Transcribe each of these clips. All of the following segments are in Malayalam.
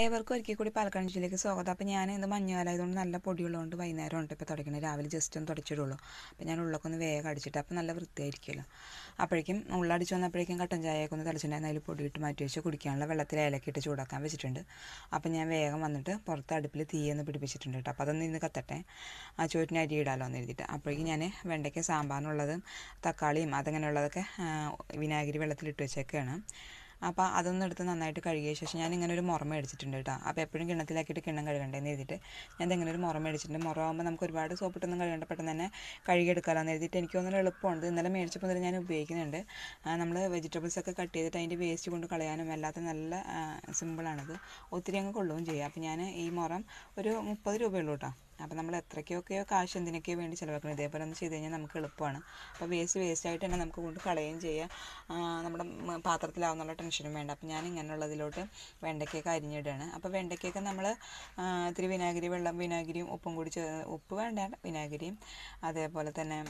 ഏവർക്കും ഒരിക്കൽ കൂടി പാലക്കാട് ജില്ലയിലേക്ക് സ്വാഗതം അപ്പോൾ ഞാൻ ഇന്ന് മഞ്ഞുകാലായതുകൊണ്ട് നല്ല പൊടിയുള്ളതുകൊണ്ട് വൈകുന്നേരം ഉണ്ട് ഇപ്പോൾ തുടക്കണേ രാവിലെ ജസ്റ്റ് ഒന്ന് തുടച്ചിടുള്ളൂ അപ്പോൾ ഞാൻ ഉള്ളൊക്കെ ഒന്ന് വേഗം അടിച്ചിട്ട് അപ്പോൾ നല്ല വൃത്തിയായിരിക്കുമല്ലോ അപ്പോഴേക്കും ഉള്ളടിച്ച് വന്നപ്പോഴേക്കും കട്ടൻ ചായയൊക്കെ ഒന്ന് തിളച്ചിട്ടുണ്ടായിരുന്നു അതിൽ പൊടിയിട്ട് മാറ്റി വെച്ച് കുടിക്കാനുള്ള വെള്ളത്തിൽ ഏലക്കിട്ട് ചൂടാക്കാൻ വെച്ചിട്ടുണ്ട് അപ്പോൾ ഞാൻ വേഗം വന്നിട്ട് പുറത്ത് അടുപ്പിൽ തീയൊന്ന് പിടിപ്പിച്ചിട്ടുണ്ട് കേട്ടോ അപ്പോൾ അതൊന്ന് ഇന്ന് കത്തട്ടെ ആ ചോറ്റിന് അരി ഇടാലോ എന്ന് എഴുതിയിട്ട് അപ്പോഴേക്കും ഞാൻ വെണ്ടയ്ക്ക് സാമ്പാറിനുള്ളതും തക്കാളിയും അതങ്ങനെയുള്ളതൊക്കെ വിനാഗിരി വെള്ളത്തിലിട്ട് വെച്ചേക്കാണ് അപ്പോൾ അതൊന്നും എടുത്ത് നന്നായിട്ട് കഴുകിയ ശേഷം ഞാൻ ഇങ്ങനെ ഒരു മുറം അടിച്ചിട്ടുണ്ട് കേട്ടോ അപ്പോൾ എപ്പോഴും കിണത്തിലാക്കിയിട്ട് കിണ്ണം എന്ന് എഴുതിയിട്ട് ഞാൻ ഇതിങ്ങനെ ഒരു മുറം അടിച്ചിട്ടുണ്ട് മുറം ആകുമ്പോൾ നമുക്ക് ഒരുപാട് സോപ്പിട്ടൊന്നും കഴുകേണ്ട പെട്ടെന്ന് തന്നെ കഴുകിയെടുക്കാമെന്ന് എഴുതിയിട്ട് എനിക്ക് തോന്നുന്നത് എളുപ്പമുണ്ട് ഇന്നലെ മേടിച്ചപ്പോൾ മുതൽ ഞാൻ ഉപയോഗിക്കുന്നുണ്ട് നമ്മൾ വെജിറ്റബിൾസ് ഒക്കെ കട്ട് ചെയ്തിട്ട് അതിൻ്റെ വേസ്റ്റ് കൊണ്ട് കളയാനും അല്ലാത്ത നല്ല സിമ്പിളാണത് ഒത്തിരി അങ്ങ് കൊള്ളുകയും ചെയ്യുക അപ്പോൾ ഞാൻ ഈ മുറം ഒരു മുപ്പത് രൂപയുള്ളൂ കേട്ടോ അപ്പോൾ നമ്മൾ എത്രയ്ക്കൊക്കെയോ കാശ് എന്തിനൊക്കെയോ വേണ്ടി ചിലവാക്കണം ഇതേപോലെ ഒന്ന് ചെയ്ത് കഴിഞ്ഞാൽ നമുക്ക് എളുപ്പമാണ് അപ്പോൾ വേസ്റ്റ് വേസ്റ്റ് ആയിട്ട് തന്നെ നമുക്ക് കൊണ്ട് കളയുകയും ചെയ്യാം നമ്മുടെ പാത്രത്തിലാവുന്നുള്ള ടെൻഷനും വേണ്ട അപ്പോൾ ഞാൻ ഇങ്ങനെയുള്ളതിലോട്ട് വെണ്ടയ്ക്കൊക്കെ അരിഞ്ഞിടുകയാണ് അപ്പോൾ വെണ്ടയ്ക്കൊക്കെ നമ്മൾ ഇത്തിരി വിനാഗിരി വെള്ളം വിനാഗിരിയും ഉപ്പും കൂടി ഉപ്പ് വേണ്ട വിനാഗിരിയും അതേപോലെ തന്നെ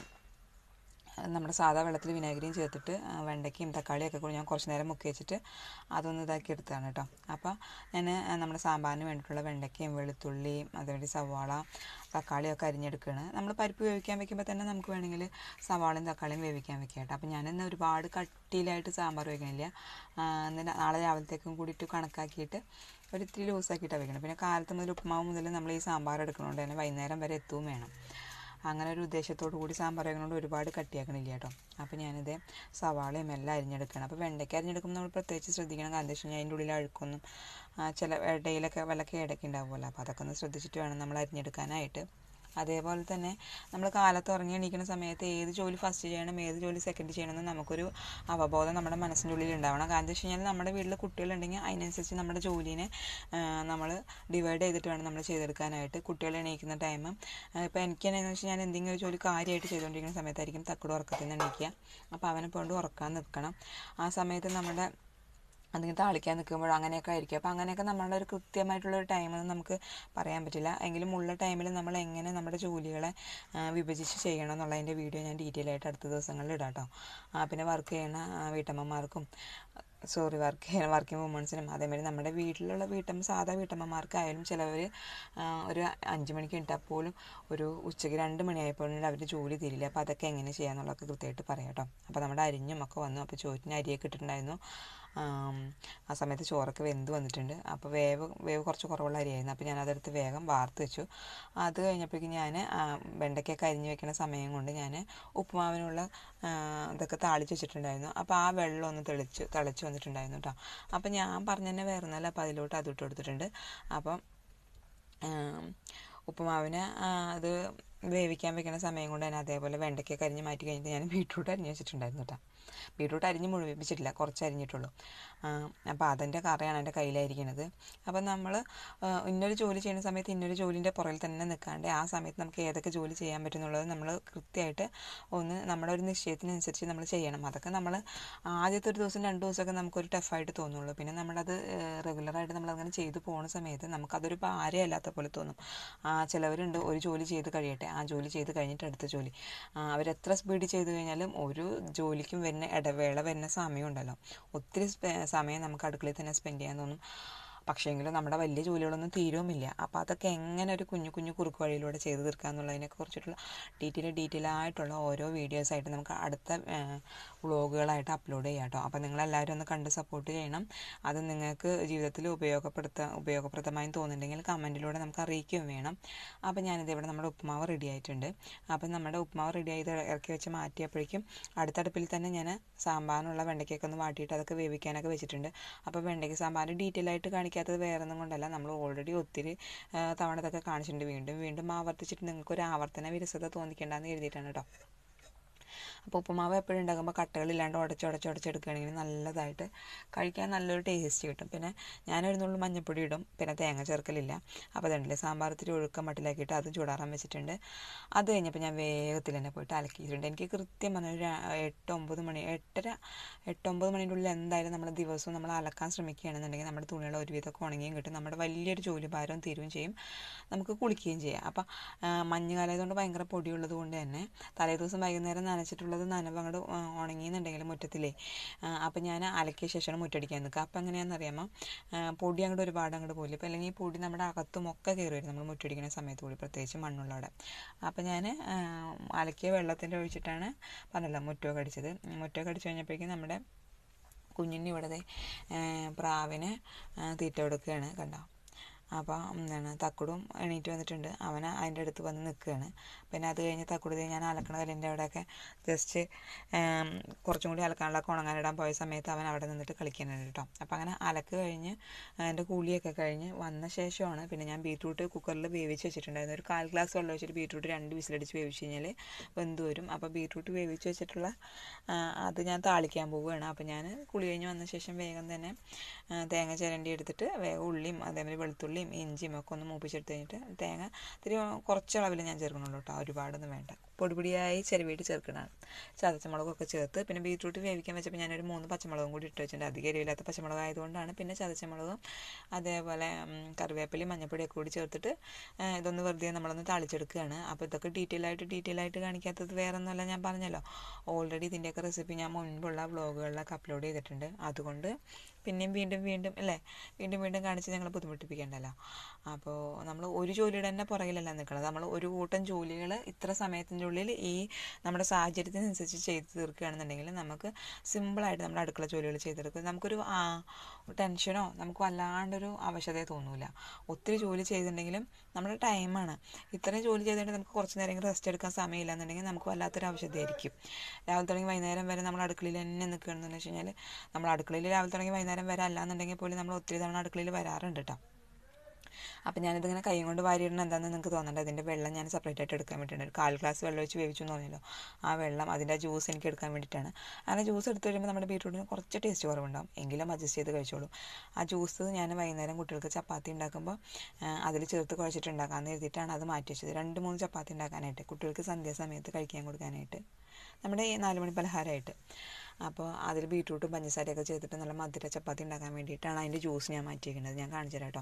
നമ്മുടെ സാധാ വെള്ളത്തിൽ വിനാഗിരിയും ചേർത്തിട്ട് വെണ്ടയ്ക്കയും തക്കാളിയൊക്കെ കൂടി ഞാൻ കുറച്ച് നേരം മുക്കി വെച്ചിട്ട് അതൊന്ന് ഇതാക്കി എടുത്തതാണ് കേട്ടോ അപ്പോൾ ഞാൻ നമ്മുടെ സാമ്പാറിന് വേണ്ടിയിട്ടുള്ള വെണ്ടയ്ക്കയും വെളുത്തുള്ളിയും അതുപോലെ സവാള തക്കാളിയൊക്കെ അരിഞ്ഞെടുക്കുകയാണ് നമ്മൾ പരിപ്പ് വേവിക്കാൻ വെക്കുമ്പോൾ തന്നെ നമുക്ക് വേണമെങ്കിൽ സവാളയും തക്കാളിയും വേവിക്കാൻ വെക്കാം കേട്ടോ അപ്പോൾ ഞാനിന്ന് ഒരുപാട് കട്ടിയിലായിട്ട് സാമ്പാർ വയ്ക്കണില്ല എന്നാൽ നാളെ രാവിലത്തേക്കും കൂടിയിട്ട് കണക്കാക്കിയിട്ട് ഒരു ഇത്തിരി ലൂസാക്കിയിട്ടാണ് വെക്കണം പിന്നെ കാലത്ത് മുതൽ ഉപ്പുമാവ് മുതൽ നമ്മൾ ഈ സാമ്പാർ എടുക്കുന്നതുകൊണ്ട് തന്നെ വൈകുന്നേരം വരെ എത്തുകയും വേണം അങ്ങനെ ഒരു ഉദ്ദേശത്തോടു കൂടി സാമ്പാർ ഒരുപാട് കട്ടിയാക്കണില്ല കേട്ടോ അപ്പോൾ ഞാനിത് സവാളയും എല്ലാം അരിഞ്ഞെടുക്കണം അപ്പോൾ വെണ്ടയ്ക്ക അരിഞ്ഞെടുക്കുമ്പോൾ നമ്മൾ പ്രത്യേകിച്ച് ശ്രദ്ധിക്കണം കാരണം എന്താ വെച്ച് കഴിഞ്ഞാൽ അതിൻ്റെ ഉള്ളിൽ അഴുക്കൊന്നും ചില ഇടയിലൊക്കെ വല്ല കേടൊക്കെ ഉണ്ടാവുമല്ലോ അപ്പോൾ അതൊക്കെ ഒന്ന് ശ്രദ്ധിച്ചിട്ട് വേണം നമ്മൾ അരിഞ്ഞെടുക്കാനായിട്ട് അതേപോലെ തന്നെ നമ്മൾ കാലത്ത് ഉറങ്ങി എണീക്കുന്ന സമയത്ത് ഏത് ജോലി ഫസ്റ്റ് ചെയ്യണം ഏത് ജോലി സെക്കൻഡ് ചെയ്യണം എന്ന് നമുക്കൊരു അവബോധം നമ്മുടെ മനസ്സിൻ്റെ ഉള്ളിൽ ഉണ്ടാവണം കാരണം എന്താ വെച്ച് കഴിഞ്ഞാൽ നമ്മുടെ വീട്ടിൽ കുട്ടികളുണ്ടെങ്കിൽ അതിനനുസരിച്ച് നമ്മുടെ ജോലിനെ നമ്മൾ ഡിവൈഡ് ചെയ്തിട്ട് വേണം നമ്മൾ ചെയ്തെടുക്കാനായിട്ട് കുട്ടികൾ എണീക്കുന്ന ടൈം ഇപ്പോൾ എനിക്ക് തന്നെ വെച്ചാൽ ഞാൻ എന്തെങ്കിലും ഒരു ജോലി കാര്യമായിട്ട് ചെയ്തുകൊണ്ടിരിക്കുന്ന സമയത്തായിരിക്കും തക്കട് ഉറക്കത്തിൽ നിന്ന് എണീക്കുക അപ്പോൾ അവനെ കൊണ്ട് ഉറക്കാൻ നിൽക്കണം ആ സമയത്ത് നമ്മുടെ അതിങ്ങനെ താളിക്കാൻ നിൽക്കുമ്പോഴോ അങ്ങനെയൊക്കെ ആയിരിക്കും അപ്പോൾ അങ്ങനെയൊക്കെ നമ്മളുടെ ഒരു കൃത്യമായിട്ടുള്ള ഒരു ടൈമെന്ന് നമുക്ക് പറയാൻ പറ്റില്ല എങ്കിലും ഉള്ള ടൈമിൽ നമ്മൾ എങ്ങനെ നമ്മുടെ ജോലികളെ വിഭജിച്ച് ചെയ്യണം എന്നുള്ളതിൻ്റെ വീഡിയോ ഞാൻ ഡീറ്റെയിൽ ആയിട്ട് അടുത്ത ദിവസങ്ങളിൽ ഇടാം കേട്ടോ പിന്നെ വർക്ക് ചെയ്യുന്ന വീട്ടമ്മമാർക്കും സോറി വർക്ക് ചെയ്യുന്ന വർക്കിംഗ് വുമൺസിനും അതേമാതിരി നമ്മുടെ വീട്ടിലുള്ള വീട്ടമ്മ സാധാ വീട്ടമ്മമാർക്കായാലും ചിലവർ ഒരു അഞ്ച് മണിക്ക് ഇട്ടാൽ പോലും ഒരു ഉച്ചയ്ക്ക് രണ്ട് മണിയായപ്പോഴും അവർ ജോലി തീരില്ല അപ്പോൾ അതൊക്കെ എങ്ങനെ ചെയ്യാമെന്നുള്ളതൊക്കെ കൃത്യമായിട്ട് പറയാം കേട്ടോ അപ്പോൾ നമ്മുടെ അരിഞ്ഞും ഒക്കെ വന്നു അപ്പോൾ ചോറ്റിന് അരിയൊക്കെ ഇട്ടിട്ടുണ്ടായിരുന്നു ആ സമയത്ത് ചോറൊക്കെ വെന്ത് വന്നിട്ടുണ്ട് അപ്പോൾ വേവ് വേവ് കുറച്ച് കുറവുള്ള അരിയായിരുന്നു അപ്പോൾ ഞാൻ അതെടുത്ത് വേഗം വാർത്ത് വെച്ചു അത് കഴിഞ്ഞപ്പോഴേക്കും ഞാൻ വെണ്ടയ്ക്കൊക്കെ അരിഞ്ഞ് വെക്കുന്ന സമയം കൊണ്ട് ഞാൻ ഉപ്പുമാവിനുള്ള അതൊക്കെ താളിച്ച് വെച്ചിട്ടുണ്ടായിരുന്നു അപ്പോൾ ആ വെള്ളം ഒന്ന് തെളിച്ച് തിളച്ച് വന്നിട്ടുണ്ടായിരുന്നു കേട്ടോ അപ്പം ഞാൻ തന്നെ വേറെ നല്ല അപ്പോൾ അതിലോട്ട് അതിട്ട് കൊടുത്തിട്ടുണ്ട് അപ്പം ഉപ്പുമാവിന് അത് വേവിക്കാൻ വെക്കുന്ന സമയം കൊണ്ട് തന്നെ അതേപോലെ വെണ്ടയ്ക്ക കരിഞ്ഞ് മാറ്റി കഴിഞ്ഞിട്ട് ഞാൻ ബീട്രൂട്ട് അരിഞ്ഞ് വെച്ചിട്ടുണ്ടായിരുന്നു കേട്ടോ ബീട്രൂട്ട് അരിഞ്ഞ് മുഴുവിപ്പിച്ചിട്ടില്ല കുറച്ച് അരിഞ്ഞിട്ടുള്ളൂ അപ്പോൾ അതിൻ്റെ കറിയാണ് എൻ്റെ കയ്യിലായിരിക്കുന്നത് അപ്പോൾ നമ്മൾ ഇന്നൊരു ജോലി ചെയ്യുന്ന സമയത്ത് ഇന്നൊരു ജോലിൻ്റെ പുറകിൽ തന്നെ നിൽക്കാണ്ട് ആ സമയത്ത് നമുക്ക് ഏതൊക്കെ ജോലി ചെയ്യാൻ പറ്റുന്നുള്ളത് നമ്മൾ കൃത്യമായിട്ട് ഒന്ന് നമ്മുടെ ഒരു നിശ്ചയത്തിനനുസരിച്ച് നമ്മൾ ചെയ്യണം അതൊക്കെ നമ്മൾ ആദ്യത്തെ ഒരു ദിവസം രണ്ട് ദിവസമൊക്കെ നമുക്കൊരു ടഫായിട്ട് തോന്നുള്ളൂ പിന്നെ നമ്മളത് റെഗുലറായിട്ട് നമ്മളങ്ങനെ ചെയ്തു പോകുന്ന സമയത്ത് നമുക്കതൊരു ഭാരമല്ലാത്ത പോലെ തോന്നും ചിലവരുണ്ട് ഒരു ജോലി ചെയ്ത് കഴിയട്ടെ ആ ജോലി ചെയ്ത് കഴിഞ്ഞിട്ട് അടുത്ത ജോലി അവരെത്ര സ്പീഡ് ചെയ്ത് കഴിഞ്ഞാലും ഒരു ജോലിക്കും വരുന്ന ഇടവേള വരുന്ന സമയം ഉണ്ടല്ലോ ഒത്തിരി സമയം നമുക്ക് അടുക്കളയിൽ തന്നെ സ്പെൻഡ് ചെയ്യാൻ തോന്നും പക്ഷേങ്കിലും നമ്മുടെ വലിയ ജോലികളൊന്നും തീരുമില്ല അപ്പോൾ അതൊക്കെ എങ്ങനെ ഒരു കുഞ്ഞു കുഞ്ഞു കുറുക്ക് വഴിയിലൂടെ ചെയ്ത് തീർക്കുക എന്നുള്ളതിനെ കുറിച്ചിട്ടുള്ള ഡീറ്റെയിൽ ഡീറ്റെയിൽ ആയിട്ടുള്ള ഓരോ വീഡിയോസായിട്ട് നമുക്ക് അടുത്ത വ്ളോഗുകളായിട്ട് അപ്ലോഡ് ചെയ്യാം കേട്ടോ അപ്പം നിങ്ങളെല്ലാവരും ഒന്ന് കണ്ട് സപ്പോർട്ട് ചെയ്യണം അത് നിങ്ങൾക്ക് ജീവിതത്തിൽ ഉപയോഗപ്പെടുത്താൻ ഉപയോഗപ്രദമായി തോന്നുന്നുണ്ടെങ്കിൽ കമൻറ്റിലൂടെ നമുക്ക് അറിയിക്കുകയും വേണം അപ്പോൾ ഞാനിത് ഇവിടെ നമ്മുടെ ഉപ്പുമാവ് റെഡി ആയിട്ടുണ്ട് അപ്പം നമ്മുടെ ഉപ്പുമാവ് റെഡി ആയത് ഇറക്കി വെച്ച് മാറ്റിയപ്പോഴേക്കും അടുത്തടുപ്പിൽ തന്നെ ഞാൻ സാമ്പാറിനുള്ള വെണ്ടയ്ക്കൊക്കെ ഒന്ന് വാട്ടിയിട്ട് അതൊക്കെ വേവിക്കാനൊക്കെ വെച്ചിട്ടുണ്ട് അപ്പോൾ വെണ്ടയ്ക്ക് സാമ്പാർ ഡീറ്റെയിൽ ആയിട്ട് കാണിക്കും കാണിക്കാത്തത് ഒന്നും കൊണ്ടല്ല നമ്മൾ ഓൾറെഡി ഒത്തിരി തവണ ഇതൊക്കെ കാണിച്ചിട്ടുണ്ട് വീണ്ടും വീണ്ടും ആവർത്തിച്ചിട്ട് നിങ്ങൾക്ക് ഒരു ആവർത്തന വിരസത തോന്നിക്കേണ്ടെന്ന് എഴുതിയിട്ടാണ് കേട്ടോ അപ്പോൾ ഉപ്പുമാവ് എപ്പോഴും ഉണ്ടാക്കുമ്പോൾ കട്ടകളില്ലാണ്ട് ഉടച്ച് ഉടച്ച് ഉടച്ചെടുക്കുകയാണെങ്കിൽ നല്ലതായിട്ട് കഴിക്കാൻ നല്ലൊരു ടേസ്റ്റ് കിട്ടും പിന്നെ ഞാനൊരു നുള്ളു മഞ്ഞപ്പൊടി ഇടും പിന്നെ തേങ്ങ ചേർക്കലില്ല അപ്പോൾ അതുണ്ടല്ലേ സാമ്പാർ ഒഴുക്കം മട്ടിലാക്കിയിട്ട് അത് ചൂടാറാൻ വെച്ചിട്ടുണ്ട് അത് കഴിഞ്ഞപ്പോൾ ഞാൻ വേഗത്തിൽ തന്നെ പോയിട്ട് അലക്കിയിട്ടുണ്ട് എനിക്ക് കൃത്യം പറഞ്ഞ ഒരു എട്ട് ഒമ്പത് മണി എട്ടര എട്ടൊമ്പത് മണിൻ്റെ ഉള്ളിൽ എന്തായാലും നമ്മൾ ദിവസവും നമ്മൾ അലക്കാൻ ശ്രമിക്കുകയാണെന്നുണ്ടെങ്കിൽ നമ്മുടെ തുണികൾ ഒരുവിധമൊക്കെ ഉണങ്ങിയും കിട്ടും നമ്മുടെ വലിയൊരു ജോലി ഭാരം തീരുകയും ചെയ്യും നമുക്ക് കുളിക്കുകയും ചെയ്യാം അപ്പോൾ മഞ്ഞുകാലം കൊണ്ട് ഭയങ്കര പൊടിയുള്ളത് കൊണ്ട് തന്നെ തലേ ദിവസം വൈകുന്നേരം നനച്ചിട്ടുള്ള ഉള്ളത് നനവങ്ങട് ഉണങ്ങി ഉണങ്ങിയെന്നുണ്ടെങ്കിൽ മുറ്റത്തിലേ അപ്പോൾ ഞാൻ അലക്കിയ ശേഷമാണ് മുറ്റടിക്കാൻ നിൽക്കുക അപ്പോൾ എങ്ങനെയാണെന്ന് അറിയാമോ പൊടി അങ്ങോട്ട് ഒരുപാട് അങ്ങോട്ട് പോലും ഇപ്പം അല്ലെങ്കിൽ ഈ പൊടി നമ്മുടെ അകത്തും ഒക്കെ കയറി വരും നമ്മൾ മുറ്റടിക്കുന്ന സമയത്ത് കൂടി പ്രത്യേകിച്ച് മണ്ണുള്ളവിടെ അപ്പം അപ്പോൾ ഞാൻ അലക്കിയ വെള്ളത്തിൻ്റെ ഒഴിച്ചിട്ടാണ് പറഞ്ഞല്ലോ മുറ്റമൊക്കെ അടിച്ചത് മുറ്റമൊക്കെ അടിച്ചു കഴിഞ്ഞപ്പോഴേക്കും നമ്മുടെ കുഞ്ഞിൻ്റെ ഇവിടുത്തെ പ്രാവിന് തീറ്റ കൊടുക്കുകയാണ് കണ്ടോ അപ്പോൾ എന്താണ് തക്കുടും എണീറ്റ് വന്നിട്ടുണ്ട് അവൻ അതിൻ്റെ അടുത്ത് വന്ന് നിൽക്കുകയാണ് പിന്നെ അത് കഴിഞ്ഞ് തക്കുട് ഞാൻ അലക്കണ കല്ലിൻ്റെ അവിടെയൊക്കെ ജസ്റ്റ് കുറച്ചും കൂടി അലക്കാനുള്ള ഉണങ്ങാനിടാൻ പോയ സമയത്ത് അവൻ അവിടെ നിന്നിട്ട് കളിക്കാനുണ്ട് കേട്ടോ അപ്പോൾ അങ്ങനെ അലക്ക് കഴിഞ്ഞ് അതിൻ്റെ കൂലിയൊക്കെ കഴിഞ്ഞ് വന്ന ശേഷമാണ് പിന്നെ ഞാൻ ബീറ്റ്റൂട്ട് കുക്കറിൽ വേവിച്ച് വെച്ചിട്ടുണ്ടായിരുന്നു ഒരു കാൽ ഗ്ലാസ് വെള്ളം വെച്ചിട്ട് ബീറ്റ്റൂട്ട് രണ്ട് വിസിലടിച്ച് വേവിച്ച് കഴിഞ്ഞാൽ വെന്ത് വരും അപ്പോൾ ബീറ്റ്റൂട്ട് വേവിച്ച് വെച്ചിട്ടുള്ള അത് ഞാൻ താളിക്കാൻ പോവുകയാണ് അപ്പോൾ ഞാൻ കുളി കഴിഞ്ഞ് വന്ന ശേഷം വേഗം തന്നെ തേങ്ങ ചിരണ്ടി എടുത്തിട്ട് വേഗം ഉള്ളിയും അതേപോലെ വെളുത്തുള്ളി വെളുത്തുള്ളിയും ഇഞ്ചിയും ഒക്കെ ഒന്ന് മൂപ്പിച്ചെടുത്ത് കഴിഞ്ഞിട്ട് തേങ്ങ ഇത്തിരി കുറച്ച് അളവിൽ ഞാൻ ചേർക്കണുള്ളൂ കേട്ടോ ഒരുപാടൊന്നും വേണ്ട പൊടിപൊടിയായി ചെരുവിട്ട് ചേർക്കണതാണ് ചതച്ചമുളകൊക്കെ ചേർത്ത് പിന്നെ ബീറ്റ്റൂട്ട് വേവിക്കാൻ വെച്ചപ്പോൾ ഞാനൊരു മൂന്ന് പച്ചമുളകും കൂടി ഇട്ട് വെച്ചിട്ടുണ്ട് അധികം എരിവില്ലാത്ത പച്ചമുളകായതുകൊണ്ടാണ് ആയതുകൊണ്ടാണ് പിന്നെ ചതച്ചമുളകും അതേപോലെ കറിവേപ്പിലയും മഞ്ഞപ്പൊടിയൊക്കെ കൂടി ചേർത്തിട്ട് ഇതൊന്ന് വെറുതെ നമ്മളൊന്ന് താളിച്ചെടുക്കുകയാണ് അപ്പോൾ ഇതൊക്കെ ഡീറ്റെയിൽ ആയിട്ട് ഡീറ്റെയിൽ ആയിട്ട് കാണിക്കാത്തത് വേറെ ഒന്നുമല്ല ഞാൻ പറഞ്ഞല്ലോ ഓൾറെഡി ഇതിൻ്റെയൊക്കെ റെസിപ്പി ഞാൻ മുൻപുള്ള വ്ളോഗുകളിലൊക്കെ അപ്ലോഡ് ചെയ്തിട്ടുണ്ട് അതുകൊണ്ട് പിന്നെയും വീണ്ടും വീണ്ടും അല്ലേ വീണ്ടും വീണ്ടും കാണിച്ച് ഞങ്ങളെ ബുദ്ധിമുട്ടിപ്പിക്കേണ്ടല്ലോ അപ്പോൾ നമ്മൾ ഒരു ജോലിയുടെ തന്നെ പുറകിലല്ല നിൽക്കുന്നത് നമ്മൾ ഒരു കൂട്ടം ജോലികൾ ഇത്ര സമയത്തിൻ്റെ ഉള്ളിൽ ഈ നമ്മുടെ സാഹചര്യത്തിനനുസരിച്ച് ചെയ്ത് തീർക്കുകയാണെന്നുണ്ടെങ്കിൽ നമുക്ക് സിമ്പിളായിട്ട് നമ്മുടെ അടുക്കള ജോലികൾ ചെയ്തെടുക്കുക നമുക്കൊരു ടെൻഷനോ നമുക്ക് വല്ലാണ്ടൊരു ആവശ്യതയെ തോന്നൂല ഒത്തിരി ജോലി ചെയ്തിട്ടുണ്ടെങ്കിലും നമ്മുടെ ടൈമാണ് ഇത്രയും ജോലി ചെയ്തിട്ടുണ്ടെങ്കിൽ നമുക്ക് കുറച്ച് നേരം റെസ്റ്റ് എടുക്കാൻ സമയമില്ല എന്നുണ്ടെങ്കിൽ നമുക്ക് വല്ലാത്തൊരു ആവശ്യതയായിരിക്കും രാവിലെ തുടങ്ങി വൈകുന്നേരം വരെ നമ്മൾ അടുക്കളയിൽ തന്നെ നിൽക്കുകയാണെന്ന് വെച്ച് കഴിഞ്ഞാൽ നമ്മൾ അടുക്കളയിൽ രാവിലെ തുടങ്ങി വൈകുന്നേരം വരെ അല്ലാന്നുണ്ടെങ്കിൽ പോലും നമ്മൾ ഒത്തിരി തവണ അടുക്കളയിൽ വരാറുണ്ട് കേട്ടോ അപ്പോൾ ഞാനിതിങ്ങനെ കൈ കൊണ്ട് വാരിയിടണം എന്താണെന്ന് നിങ്ങൾക്ക് തോന്നണ്ട അതിൻ്റെ വെള്ളം ഞാൻ സെപ്പറേറ്റ് ആയിട്ട് എടുക്കാൻ വേണ്ടിയിട്ടാണ് ഒരു കാൽ ഗ്ലാസ് വെള്ളം വെച്ച് വേവിച്ചു എന്ന് ആ വെള്ളം അതിൻ്റെ ജ്യൂസ് എനിക്ക് എടുക്കാൻ വേണ്ടിയിട്ടാണ് അങ്ങനെ ജ്യൂസ് എടുത്തു കഴിയുമ്പോൾ നമ്മുടെ ബീറ്റ്റൂട്ടിന് കുറച്ച് ടേസ്റ്റ് കുറവുണ്ടാകും എങ്കിലും അഡ്ജസ്റ്റ് ചെയ്ത് കഴിച്ചോളൂ ആ ജ്യൂസ് ഞാൻ വൈകുന്നേരം കുട്ടികൾക്ക് ചപ്പാത്തി ഉണ്ടാക്കുമ്പോൾ അതിൽ ചേർത്ത് കുഴച്ചിട്ടുണ്ടാക്കാമെന്ന് എഴുതിയിട്ടാണ് അത് മാറ്റി വെച്ചത് രണ്ട് മൂന്ന് ചപ്പാത്തി ഉണ്ടാക്കാനായിട്ട് കുട്ടികൾക്ക് സന്ധ്യാസമയത്ത് കഴിക്കാൻ കൊടുക്കാനായിട്ട് നമ്മുടെ ഈ നാലുമണി പലഹാരമായിട്ട് അപ്പോൾ അതിൽ ബീട്രൂട്ടും പഞ്ചസാരയൊക്കെ ചേർത്തിട്ട് നല്ല മധുര ചപ്പാത്തി ഉണ്ടാക്കാൻ വേണ്ടിയിട്ടാണ് അതിൻ്റെ ജ്യൂസ് ഞാൻ മാറ്റിയിരിക്കുന്നത് ഞാൻ കാണിച്ചു തരാം കേട്ടോ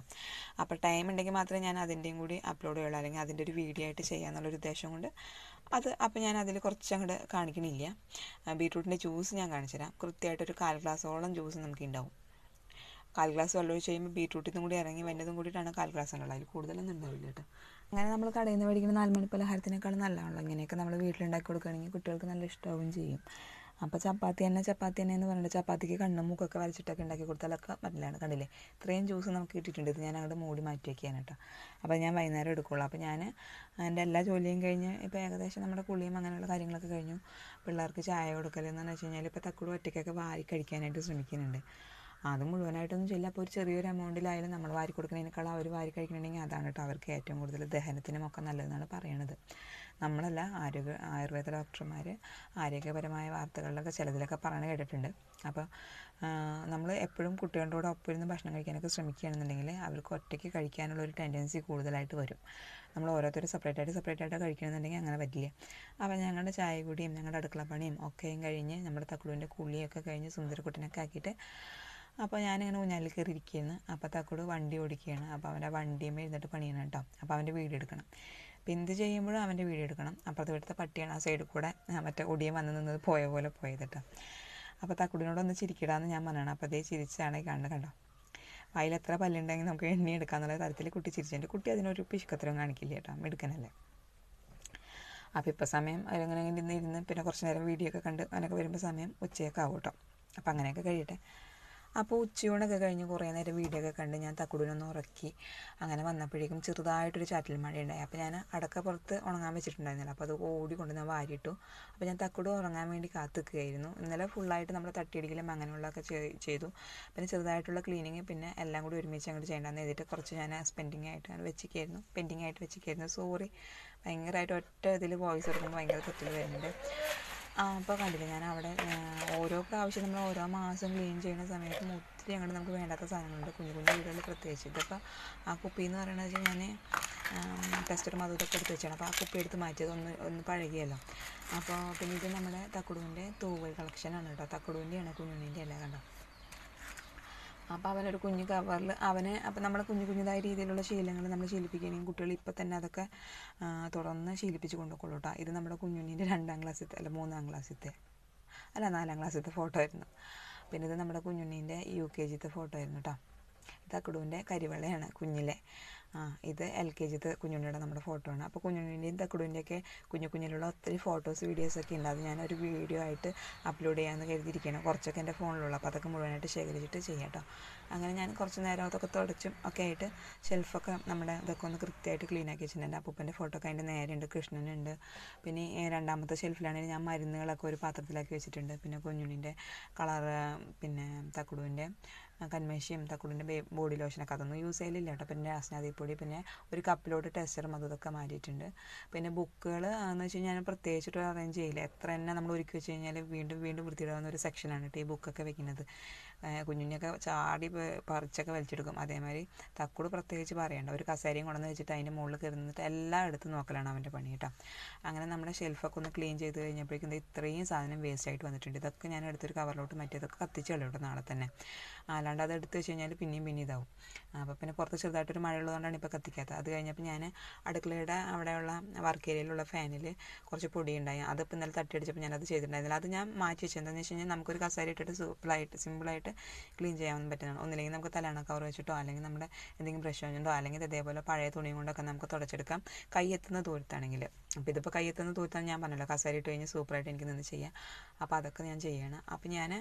അപ്പോൾ ടൈം ഉണ്ടെങ്കിൽ മാത്രമേ ഞാൻ അതിൻ്റെയും കൂടി അപ്ലോഡ് ചെയ്യുള്ളൂ അല്ലെങ്കിൽ അതിൻ്റെ ഒരു വീഡിയോ ആയിട്ട് ചെയ്യാമെന്നുള്ളൊരു ഉദ്ദേശം കൊണ്ട് അത് അപ്പോൾ ഞാൻ അതിൽ കുറച്ച് അങ്ങോട്ട് കാണിക്കണില്ല ബീട്രൂട്ടിൻ്റെ ജ്യൂസ് ഞാൻ കാണിച്ചു തരാം കൃത്യമായിട്ടൊരു കാൽ ഗ്ലാസോളം ജ്യൂസ് നമുക്ക് ഉണ്ടാവും കാൽ ഗ്ലാസ് വെള്ളമൊഴിച്ച് കഴിയുമ്പോൾ ബീട്രൂട്ടിന്നും കൂടി ഇറങ്ങി വന്നതും കൂടിയിട്ടാണ് കാൽ ഗ്ലാസ് ഉള്ളത് അതിൽ കൂടുതലൊന്നും ഉണ്ടാവില്ല കേട്ടോ അങ്ങനെ നമ്മൾ കടയിൽ നിന്ന് മേടിക്കുന്ന നാലുമണി പലഹാരത്തിനേക്കാൾ നല്ലതാണല്ലോ ഇങ്ങനെയൊക്കെ നമ്മൾ വീട്ടിലുണ്ടാക്കി കൊടുക്കുകയാണെങ്കിൽ കുട്ടികൾക്ക് നല്ല ഇഷ്ടമാവുകയും ചെയ്യും അപ്പൊ ചപ്പാത്തി തന്നെ ചപ്പാത്തി തന്നെ എന്ന് പറഞ്ഞിട്ട് ചപ്പാത്തിക്ക് കണ്ണും മൂക്കൊക്കെ വരച്ചിട്ടൊക്കെ ഉണ്ടാക്കി കൊടുത്താലൊക്കെ മറ്റില്ലാണ് കണ്ടില്ലേ ഇത്രയും ജ്യൂസ് നമുക്ക് കിട്ടിയിട്ടുണ്ട് ഇത് ഞാൻ അങ്ങോട്ട് മൂടി മാറ്റി വയ്ക്കുകയാണ് കേട്ടോ അപ്പോൾ ഞാൻ വൈകുന്നേരം എടുക്കുള്ളൂ അപ്പോൾ ഞാൻ എൻ്റെ എല്ലാ ജോലിയും കഴിഞ്ഞ് ഇപ്പൊ ഏകദേശം നമ്മുടെ കുളിയും അങ്ങനെയുള്ള കാര്യങ്ങളൊക്കെ കഴിഞ്ഞു പിള്ളേർക്ക് ചായ എന്ന് വെച്ച് കഴിഞ്ഞാൽ ഇപ്പൊ തക്കുടു ഒറ്റയ്ക്കൊക്കെ വാരി കഴിക്കാനായിട്ട് ശ്രമിക്കുന്നുണ്ട് അത് മുഴുവനായിട്ടൊന്നും ചെയ്യില്ല അപ്പോൾ ഒരു ചെറിയൊരു എമൗണ്ടിലായാലും നമ്മൾ വാരി കൊടുക്കുന്നതിനേക്കാൾ അവർ വാരി കഴിക്കണമെങ്കിൽ അതാണ് കേട്ടോ അവർക്ക് ഏറ്റവും കൂടുതൽ ദഹനത്തിനും ഒക്കെ നല്ലതെന്നാണ് പറയണത് നമ്മളല്ല ആരോഗ്യ ആയുർവേദ ഡോക്ടർമാർ ആരോഗ്യപരമായ വാർത്തകളിലൊക്കെ ചിലതിലൊക്കെ പറയണ കേട്ടിട്ടുണ്ട് അപ്പോൾ നമ്മൾ എപ്പോഴും കുട്ടികളുടെ കൂടെ ഒപ്പം ഇരുന്ന് ഭക്ഷണം കഴിക്കാനൊക്കെ ശ്രമിക്കുകയാണെന്നുണ്ടെങ്കിൽ അവർക്ക് ഒറ്റയ്ക്ക് കഴിക്കാനുള്ള ഒരു ടെൻഡൻസി കൂടുതലായിട്ട് വരും നമ്മൾ ഓരോരുത്തർ സെപ്പറേറ്റ് ആയിട്ട് സെപ്പറേറ്റ് ആയിട്ട് കഴിക്കണമെന്നുണ്ടെങ്കിൽ അങ്ങനെ പറ്റില്ല അപ്പോൾ ഞങ്ങളുടെ ചായ കുടിയും ഞങ്ങളുടെ അടുക്കള പണിയും ഒക്കെയും കഴിഞ്ഞ് നമ്മുടെ തക്കുളുവിൻ്റെ കുളിയൊക്കെ കഴിഞ്ഞ് സുന്ദരക്കുട്ടനൊക്കെ ആക്കിയിട്ട് അപ്പോൾ ഞാനിങ്ങനെ ഊഞ്ഞാലിൽ കയറി ഇരിക്കുകയാണ് അപ്പോൾ തക്കുട് വണ്ടി ഓടിക്കുകയാണ് അപ്പോൾ അവൻ്റെ വണ്ടിയമ്മ എഴുന്നിട്ട് പണിയണം കേട്ടോ അപ്പോൾ അവൻ്റെ വീട് എടുക്കണം എന്ത് ചെയ്യുമ്പോഴും അവൻ്റെ വീഡിയോ എടുക്കണം അപ്പുറത്തെ വീട്ടിലത്തെ പട്ടിയാണ് ആ സൈഡിൽ കൂടെ മറ്റേ ഒടിയൻ വന്ന് നിന്നത് പോയ പോലെ പോയതിട്ട് അപ്പോൾ തക്കുടിനോടൊന്ന് ചിരിക്കിടാന്ന് ഞാൻ പറഞ്ഞാണ് അപ്പോൾ അതേ ചിരിച്ചാണ് കണ്ണ് കണ്ടോ വായിൽ എത്ര പല്ലുണ്ടെങ്കിൽ നമുക്ക് എണ്ണി എടുക്കാന്നുള്ള തരത്തിൽ കുട്ടി ചിരിച്ചിട്ടുണ്ട് കുട്ടി അതിനൊരു പിശുക്കത്തരം കാണിക്കില്ല കേട്ടോ മിടുക്കനല്ലേ അപ്പോൾ ഇപ്പോൾ സമയം അങ്ങനെ ഇരുന്ന് ഇരുന്ന് പിന്നെ കുറച്ച് നേരം വീഡിയോ ഒക്കെ കണ്ട് അങ്ങനെയൊക്കെ വരുമ്പോൾ സമയം ഉച്ചയൊക്കെ ആവും കേട്ടോ അപ്പോൾ അങ്ങനെയൊക്കെ കഴിയട്ടെ അപ്പോൾ ഉച്ചയൂണൊക്കെ കഴിഞ്ഞ് കുറേ നേരം വീഡിയോ ഒക്കെ കണ്ട് ഞാൻ തക്കുടൂനൊന്ന് ഉറക്കി അങ്ങനെ വന്നപ്പോഴേക്കും ചെറുതായിട്ടൊരു ചാറ്റൽ ഉണ്ടായി അപ്പോൾ ഞാൻ അടക്ക പുറത്ത് ഉണങ്ങാൻ വെച്ചിട്ടുണ്ടായിരുന്നില്ല അപ്പോൾ അത് ഓടിക്കൊണ്ട് ഞാൻ വാരിയിട്ടു അപ്പോൾ ഞാൻ തക്കുടു ഉറങ്ങാൻ വേണ്ടി കാത്തുക്കുകയായിരുന്നു ഇന്നലെ ഫുള്ളായിട്ട് നമ്മൾ തട്ടിയിടിക്കലും അങ്ങനെയുള്ളതൊക്കെ ചെയ്തു പിന്നെ ചെറുതായിട്ടുള്ള ക്ലീനിങ് പിന്നെ എല്ലാം കൂടി ഒരുമിച്ച് അങ്ങോട്ട് ചെയ്യേണ്ടതെന്ന് എഴുതിയിട്ട് കുറച്ച് ഞാൻ സ്പെൻഡിങ് ആയിട്ട് അങ്ങനെ പെൻഡിങ് ആയിട്ട് വെച്ചിരിക്കുകയായിരുന്നു സോറി ഭയങ്കരമായിട്ട് ഒറ്റ ഇതിൽ വോയിസ് എടുക്കുമ്പോൾ ഭയങ്കര തെറ്റിൽ വരുന്നുണ്ട് ആ അപ്പോൾ കണ്ടില്ലേ ഞാൻ അവിടെ ഓരോ പ്രാവശ്യം നമ്മൾ ഓരോ മാസം ക്ലീൻ ചെയ്യുന്ന സമയത്തും ഒത്തിരി അങ്ങോട്ട് നമുക്ക് വേണ്ടാത്ത സാധനങ്ങളുണ്ട് കുഞ്ഞു കുഞ്ഞു വീടുകളിൽ പ്രത്യേകിച്ച് അപ്പോൾ ആ കുപ്പി എന്ന് പറയുന്നത് വെച്ചാൽ ഞാൻ ടെസ്റ്റർ അതും ഇതൊക്കെ എടുത്ത് വെച്ചാണ് അപ്പോൾ ആ കുപ്പി എടുത്ത് മാറ്റിയത് ഒന്ന് ഒന്ന് പഴകിയല്ലോ അപ്പോൾ പിന്നെ ഇത് നമ്മുടെ തക്കുടുവിൻ്റെ തൂവൽ കളക്ഷനാണ് കേട്ടോ തക്കുടുവിൻ്റെയാണ് കുഞ്ഞുണ്ണിൻ്റെ അല്ല കണ്ടോ അപ്പോൾ അവനൊരു കുഞ്ഞു കവറിൽ അവനെ അപ്പോൾ നമ്മളെ കുഞ്ഞു കുഞ്ഞുതായ രീതിയിലുള്ള ശീലങ്ങൾ നമ്മൾ ശീലിപ്പിക്കുകയാണെങ്കിൽ കുട്ടികൾ ഇപ്പം തന്നെ അതൊക്കെ തുടർന്ന് ശീലിപ്പിച്ച് കൊണ്ടുപോകുള്ളൂ കേട്ടോ ഇത് നമ്മുടെ കുഞ്ഞുണ്ണീൻ്റെ രണ്ടാം ക്ലാസ്സിലത്തെ അല്ല മൂന്നാം ക്ലാസ്സിലത്തെ അല്ല നാലാം ക്ലാസ്സിലത്തെ ഫോട്ടോ ആയിരുന്നു പിന്നെ ഇത് നമ്മുടെ കുഞ്ഞുണ്ണീൻ്റെ യു കെ ജിത്തെ ഫോട്ടോ ആയിരുന്നു കേട്ടോ ഇത് അക്കുടുവിൻ്റെ കരിവെള്ളയാണ് കുഞ്ഞിലെ ആ ഇത് എൽ കെ ജിത്തെ കുഞ്ഞുണ്ണിയുടെ നമ്മുടെ ഫോട്ടോ ആണ് അപ്പോൾ കുഞ്ഞുണ്ണിൻ്റെയും തക്കുടുവിൻ്റെയൊക്കെ കുഞ്ഞു കുഞ്ഞിലുള്ള ഒത്തിരി ഫോട്ടോസ് വീഡിയോസൊക്കെ ഉണ്ട് അത് ഞാനൊരു വീഡിയോ ആയിട്ട് അപ്ലോഡ് ചെയ്യാമെന്ന് കരുതിയിരിക്കുകയാണ് കുറച്ചൊക്കെ എൻ്റെ ഫോണിലുള്ള അപ്പോൾ അതൊക്കെ മുഴുവനായിട്ട് ശേഖരിച്ചിട്ട് ചെയ്യാം കേട്ടോ അങ്ങനെ ഞാൻ കുറച്ച് നേരം അതൊക്കെ തുടച്ചും ഒക്കെ ആയിട്ട് ഷെൽഫൊക്കെ നമ്മുടെ ഇതൊക്കെ ഒന്ന് കൃത്യമായിട്ട് ക്ലീൻ ആക്കി വെച്ചിട്ടുണ്ട് അപ്പൂപ്പൻ്റെ ഫോട്ടോ ഒക്കെ അതിൻ്റെ നേരെയുണ്ട് കൃഷ്ണനുണ്ട് പിന്നെ രണ്ടാമത്തെ ഷെൽഫിലാണെങ്കിൽ ഞാൻ മരുന്നുകളൊക്കെ ഒരു പാത്രത്തിലാക്കി വെച്ചിട്ടുണ്ട് പിന്നെ കുഞ്ഞുണ്ണിൻ്റെ കളർ പിന്നെ തക്കുടുവിൻ്റെ കന്മേശിയും തക്കുടിൻ്റെ ബോഡി ലോഷനൊക്കെ അതൊന്നും യൂസ് ചെയ്യലില്ല കേട്ടോ പിന്നെ അസ്നാദിപ്പൊടി പിന്നെ ഒരു കപ്പിലോട്ട് ടെസ്റ്ററും അതും ഇതൊക്കെ മാറ്റിയിട്ടുണ്ട് പിന്നെ ബുക്കുകൾ എന്ന് വെച്ച് കഴിഞ്ഞാൽ പ്രത്യേകിച്ചിട്ട് അറേഞ്ച് ചെയ്യില്ല എത്ര തന്നെ നമ്മൾ ഒരുക്കി വെച്ച് കഴിഞ്ഞാൽ വീണ്ടും വീണ്ടും വൃത്തിയിടാവുന്ന ഒരു സെക്ഷനാണ് കേട്ടോ ഈ ബുക്കൊക്കെ വെക്കുന്നത് കുഞ്ഞുണ്ണിയൊക്കെ ചാടി പറിച്ചൊക്കെ വലിച്ചെടുക്കും അതേമാതിരി തക്കുട് പ്രത്യേകിച്ച് പറയണ്ട ഒരു കസേരയും കൊണ്ടുവന്ന് വെച്ചിട്ട് അതിൻ്റെ മുകളിൽ കയറി നിന്നിട്ട് എല്ലാം എടുത്ത് നോക്കലാണ് അവൻ്റെ പണി കേട്ടോ അങ്ങനെ നമ്മുടെ ഷെൽഫൊക്കെ ഒന്ന് ക്ലീൻ ചെയ്ത് കഴിഞ്ഞപ്പോഴേക്കും ഇത്രയും സാധനം വേസ്റ്റ് ആയിട്ട് വന്നിട്ടുണ്ട് ഇതൊക്കെ ഞാൻ എടുത്തൊരു കവറിലോട്ട് മറ്റേതൊക്കെ കത്തിച്ച് കളയോട്ടെ നാളെ തന്നെ അല്ലാണ്ട് അത് എടുത്ത് വെച്ച് കഴിഞ്ഞാൽ പിന്നെയും പിന്നെയും ഇതാവും അപ്പോൾ പിന്നെ പുറത്ത് ചെറുതായിട്ടൊരു മഴ ഉള്ളതുകൊണ്ടാണ് ഇപ്പോൾ കത്തിക്കാത്തത് അത് കഴിഞ്ഞപ്പോൾ ഞാൻ അടുക്കളയുടെ അവിടെയുള്ള വർക്ക് ഏരിയയിലുള്ള ഫാനിൽ കുറച്ച് പൊടി ഉണ്ടായി അതിപ്പോൾ ഇന്നലെ തട്ടിയടിച്ചപ്പോൾ ഞാനത് ചെയ്തിട്ടുണ്ടായിരുന്നില്ല അത് ഞാൻ മാറ്റി വെച്ചത് എന്താണെന്ന് വെച്ച് കഴിഞ്ഞാൽ നമുക്കൊരു കസേര ഇട്ടിട്ട് സിമ്പിളായിട്ട് സിമ്പിളായിട്ട് വെച്ചിട്ട് ക്ലീൻ ചെയ്യാൻ പറ്റുന്നതാണ് ഒന്നില്ലെങ്കിൽ നമുക്ക് തലയണ കവർ വെച്ചിട്ടോ അല്ലെങ്കിൽ നമ്മുടെ എന്തെങ്കിലും ബ്രഷ് കൊണ്ടോ അല്ലെങ്കിൽ ഇതേപോലെ പഴയ തുണി കൊണ്ടൊക്കെ നമുക്ക് തുടച്ചെടുക്കാം കൈ എത്തുന്ന ദൂരത്താണെങ്കിൽ അപ്പോൾ ഇതിപ്പോൾ കൈ എത്തുന്ന ദൂരത്താണ് ഞാൻ പറഞ്ഞല്ലോ കസേര ഇട്ട് കഴിഞ്ഞ് സൂപ്പറായിട്ട് എനിക്ക് നിന്ന് ചെയ്യാം അപ്പോൾ അതൊക്കെ ഞാൻ ചെയ്യണം അപ്പോൾ ഞാൻ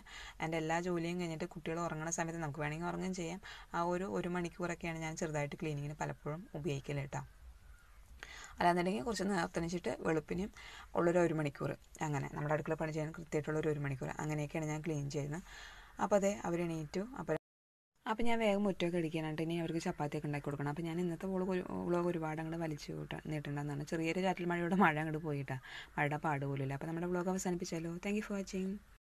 എൻ്റെ എല്ലാ ജോലിയും കഴിഞ്ഞിട്ട് കുട്ടികൾ ഉറങ്ങുന്ന സമയത്ത് നമുക്ക് വേണമെങ്കിൽ ഉറങ്ങുകയും ചെയ്യാം ആ ഒരു ഒരു മണിക്കൂറൊക്കെയാണ് ഞാൻ ചെറുതായിട്ട് ക്ലീനിങ്ങിന് പലപ്പോഴും ഉപയോഗിക്കൽ കേട്ടോ അല്ലാന്നുണ്ടെങ്കിൽ കുറച്ച് നേർത്തണിച്ചിട്ട് വെളുപ്പിനും ഉള്ളൊരു ഒരു മണിക്കൂർ അങ്ങനെ നമ്മുടെ അടുക്കള പണി ചെയ്യാൻ കൃത്യമായിട്ടുള്ള ഒരു ഒരു മണിക്കൂർ അങ്ങനെയൊക്കെയാണ് ഞാൻ ക്ലീൻ ചെയ്യുന്നത് അപ്പോൾ അതെ അവരെണീറ്റു അപ്പോൾ അപ്പോൾ ഞാൻ വേഗം മുറ്റമൊക്കെ അടിക്കാനായിട്ട് ഇനി അവർക്ക് ചപ്പാത്തിയൊക്കെ ഉണ്ടാക്കി കൊടുക്കണം അപ്പോൾ ഞാൻ ഇന്നത്തെ വ്ളോഗ് വ്ളോഗ് ഒരുപാട് അങ്ങോട്ട് വലിച്ചു നീട്ടുണ്ടെന്നാണ് ചെറിയൊരു കാറ്റിൽ മഴയോടെ മഴ അങ്ങോട്ട് പോയിട്ടാണ് മഴയുടെ പാട് പോലില്ല അപ്പോൾ നമ്മുടെ വ്ളോഗ് അവസാനിപ്പിച്ചല്ലോ താങ്ക് ഫോർ വാച്ചിങ്